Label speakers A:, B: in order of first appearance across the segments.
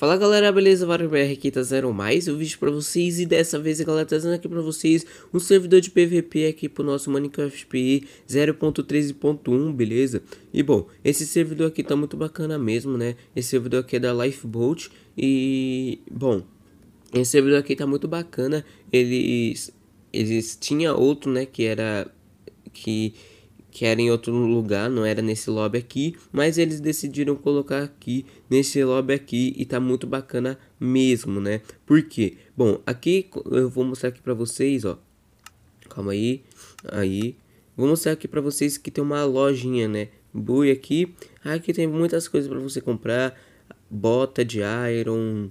A: Fala galera, beleza? VaroBR aqui tá zero mais, um vídeo pra vocês e dessa vez a galera trazendo tá aqui pra vocês um servidor de PVP aqui pro nosso Minecraft PI 0.13.1, beleza? E bom, esse servidor aqui tá muito bacana mesmo, né? Esse servidor aqui é da Lifeboat e bom, esse servidor aqui tá muito bacana, eles, eles tinha outro né, que era que que era em outro lugar, não era nesse lobby aqui, mas eles decidiram colocar aqui nesse lobby aqui e tá muito bacana mesmo, né? Por quê? Bom, aqui eu vou mostrar aqui para vocês, ó. Calma aí. Aí, vou mostrar aqui para vocês que tem uma lojinha, né? Bui aqui. Aqui tem muitas coisas para você comprar, bota de iron,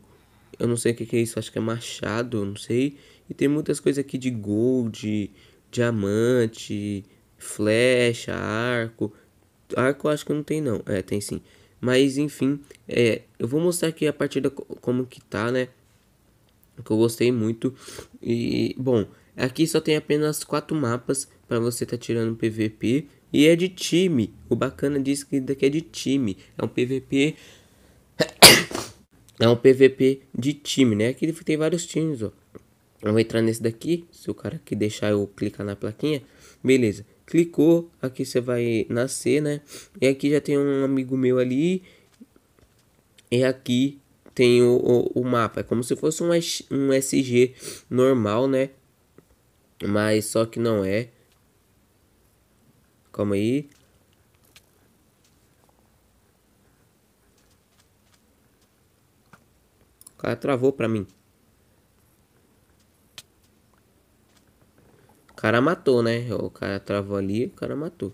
A: eu não sei o que, que é isso, acho que é machado, não sei. E tem muitas coisas aqui de gold, diamante, flecha, arco. Arco acho que não tem não. É, tem sim. Mas enfim, é, eu vou mostrar aqui a partida como que tá, né? Que eu gostei muito. E bom, aqui só tem apenas quatro mapas para você tá tirando PVP e é de time. O bacana disso que daqui é de time. É um PVP É um PVP de time, né? Aqui tem vários times, ó. Eu vou entrar nesse daqui, se o cara que deixar eu clicar na plaquinha, beleza. Clicou, aqui você vai nascer, né? E aqui já tem um amigo meu ali. E aqui tem o, o, o mapa. É como se fosse um, um SG normal, né? Mas só que não é. Calma aí. O cara travou pra mim. cara matou, né? O cara travou ali, o cara matou.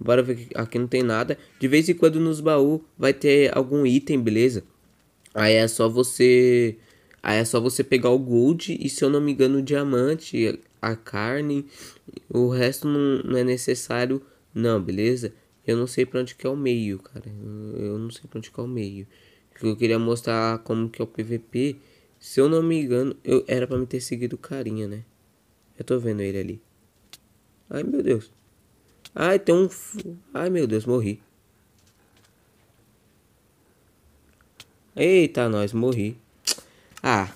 A: Bora ver que aqui não tem nada. De vez em quando nos baús vai ter algum item, beleza? Aí é só você... Aí é só você pegar o gold e, se eu não me engano, o diamante, a carne. O resto não, não é necessário não, beleza? Eu não sei pra onde que é o meio, cara. Eu não sei pra onde que é o meio. Eu queria mostrar como que é o PVP. Se eu não me engano, eu era pra me ter seguido carinha, né? Eu tô vendo ele ali. Ai, meu Deus. Ai, tem um... Ai, meu Deus, morri. Eita, nós, morri. Ah,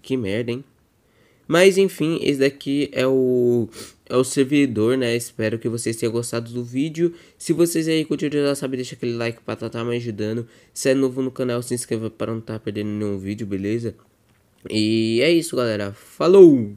A: que merda, hein? Mas, enfim, esse daqui é o é o servidor, né? Espero que vocês tenham gostado do vídeo. Se vocês aí curtiram, já sabe, deixa aquele like pra estar tá, tá me ajudando. Se é novo no canal, se inscreva para não estar tá perdendo nenhum vídeo, beleza? E é isso, galera. Falou!